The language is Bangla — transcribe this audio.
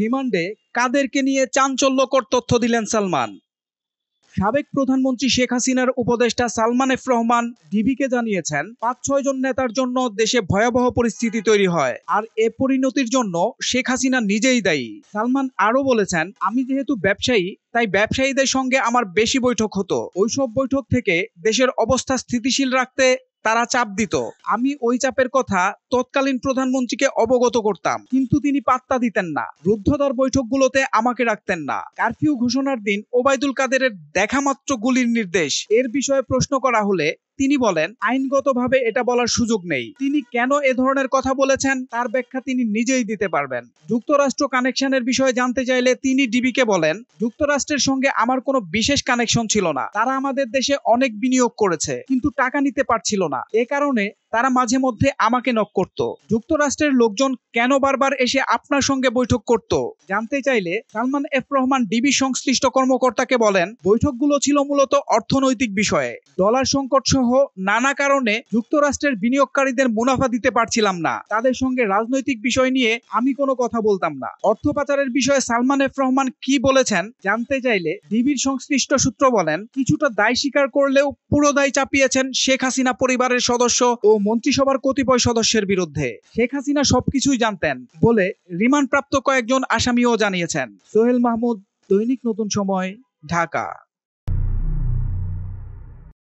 রিমান্ডে কাদেরকে নিয়ে চাঞ্চল্যকর তথ্য দিলেন সালমান সাবেক প্রধানমন্ত্রী শেখ হাসিনার উপদেষ্টা সালমান এফ রহমান ডিবিকে জানিয়েছেন পাঁচ ছয় জন নেতার জন্য দেশে ভয়াবহ পরিস্থিতি তৈরি হয় আর এ পরিণতির জন্য শেখ হাসিনা নিজেই দায়ী সালমান আরও বলেছেন আমি যেহেতু ব্যবসায়ী তাই ব্যবসায়ীদের সঙ্গে আমার বেশি বৈঠক হতো ওইসব বৈঠক থেকে দেশের অবস্থা স্থিতিশীল রাখতে তারা চাপ দিত আমি ওই চাপের কথা তৎকালীন প্রধানমন্ত্রীকে অবগত করতাম কিন্তু তিনি পাত্তা দিতেন না রুদ্ধদর বৈঠকগুলোতে আমাকে রাখতেন না কারফিউ ঘোষণার দিন ওবায়দুল কাদেরের দেখা মাত্র গুলির নির্দেশ এর বিষয়ে প্রশ্ন করা হলে তিনি বলেন আইনগতভাবে এটা বলার সুযোগ নেই তিনি কেন এ ধরনের কথা বলেছেন তার ব্যাখ্যা তিনি নিজেই দিতে পারবেন যুক্তরাষ্ট্র কানেকশনের বিষয়ে জানতে চাইলে তিনি ডিবিকে বলেন যুক্তরাষ্ট্রের সঙ্গে আমার কোনো বিশেষ কানেকশন ছিল না তারা আমাদের দেশে অনেক বিনিয়োগ করেছে কিন্তু টাকা নিতে পারছিল না এ কারণে তারা মাঝে মধ্যে আমাকে নক করত যুক্তরাষ্ট্রের লোকজন কেন বারবার এসে আপনার সঙ্গে বৈঠক করত জানতে চাইলে সালমান এফ রহমান ডিবি সংশ্লিষ্ট কর্মকর্তাকে বলেন বৈঠকগুলো ছিল মূলত অর্থনৈতিক বিষয়ে ডলার সংকট সহ নানা কারণে যুক্তরাষ্ট্রের বিনিয়োগকারীদের মুনাফা দিতে পারছিলাম না তাদের সঙ্গে রাজনৈতিক বিষয় নিয়ে আমি কোনো কথা বলতাম না অর্থ পাচারের বিষয়ে সালমান এফ রহমান কি বলেছেন জানতে চাইলে ডিবির সংশ্লিষ্ট সূত্র বলেন কিছুটা দায় স্বীকার করলেও পুরো দায় চাপিয়েছেন শেখ হাসিনা পরিবারের সদস্য ও মন্ত্রিসভার কতিপয় সদস্যের বিরুদ্ধে শেখ হাসিনা সবকিছুই জানতেন বলে রিমান্ডপ্রাপ্ত কয়েকজন আসামিও জানিয়েছেন সোহেল মাহমুদ দৈনিক নতুন সময় ঢাকা